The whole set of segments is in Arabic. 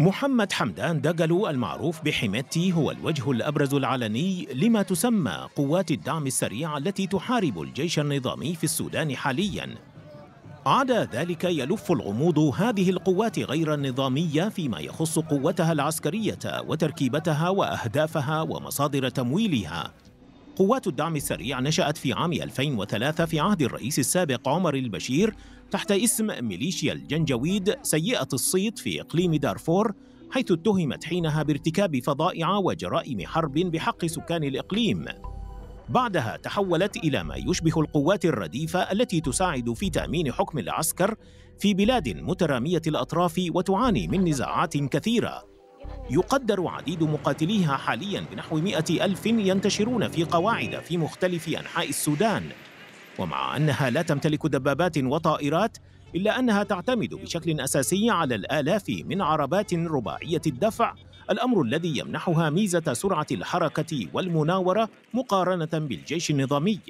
محمد حمدان دقلو المعروف بحميتي هو الوجه الأبرز العلني لما تسمى قوات الدعم السريع التي تحارب الجيش النظامي في السودان حالياً عدا ذلك يلف الغموض هذه القوات غير النظامية فيما يخص قوتها العسكرية وتركيبتها وأهدافها ومصادر تمويلها قوات الدعم السريع نشأت في عام 2003 في عهد الرئيس السابق عمر البشير تحت اسم ميليشيا الجنجويد سيئة الصيت في إقليم دارفور حيث اتهمت حينها بارتكاب فظائع وجرائم حرب بحق سكان الإقليم بعدها تحولت إلى ما يشبه القوات الرديفة التي تساعد في تأمين حكم العسكر في بلاد مترامية الأطراف وتعاني من نزاعات كثيرة يقدر عديد مقاتليها حاليا بنحو مئة ألف ينتشرون في قواعد في مختلف أنحاء السودان ومع أنها لا تمتلك دبابات وطائرات إلا أنها تعتمد بشكل أساسي على الآلاف من عربات رباعية الدفع الأمر الذي يمنحها ميزة سرعة الحركة والمناورة مقارنة بالجيش النظامي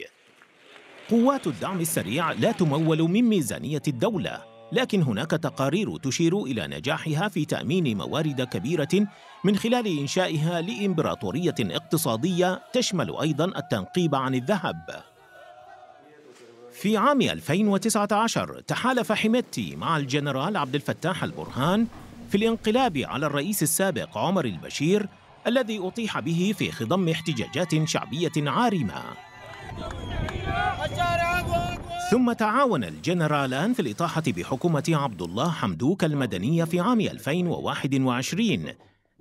قوات الدعم السريع لا تمول من ميزانية الدولة لكن هناك تقارير تشير إلى نجاحها في تأمين موارد كبيرة من خلال إنشائها لإمبراطورية اقتصادية تشمل أيضا التنقيب عن الذهب. في عام 2019 تحالف حميتي مع الجنرال عبد الفتاح البرهان في الانقلاب على الرئيس السابق عمر البشير الذي أطيح به في خضم احتجاجات شعبية عارمة. ثم تعاون الجنرالان في الإطاحة بحكومة عبد الله حمدوك المدنية في عام 2021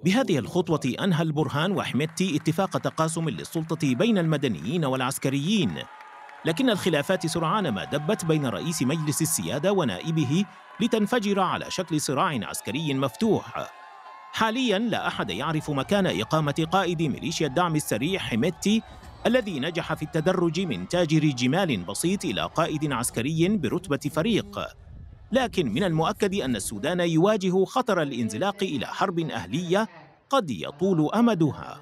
بهذه الخطوة أنهى البرهان وحميدتي اتفاق تقاسم للسلطة بين المدنيين والعسكريين لكن الخلافات سرعان ما دبت بين رئيس مجلس السيادة ونائبه لتنفجر على شكل صراع عسكري مفتوح حاليا لا أحد يعرف مكان إقامة قائد ميليشيا الدعم السريع حميدتي الذي نجح في التدرج من تاجر جمال بسيط إلى قائد عسكري برتبة فريق لكن من المؤكد أن السودان يواجه خطر الانزلاق إلى حرب أهلية قد يطول أمدها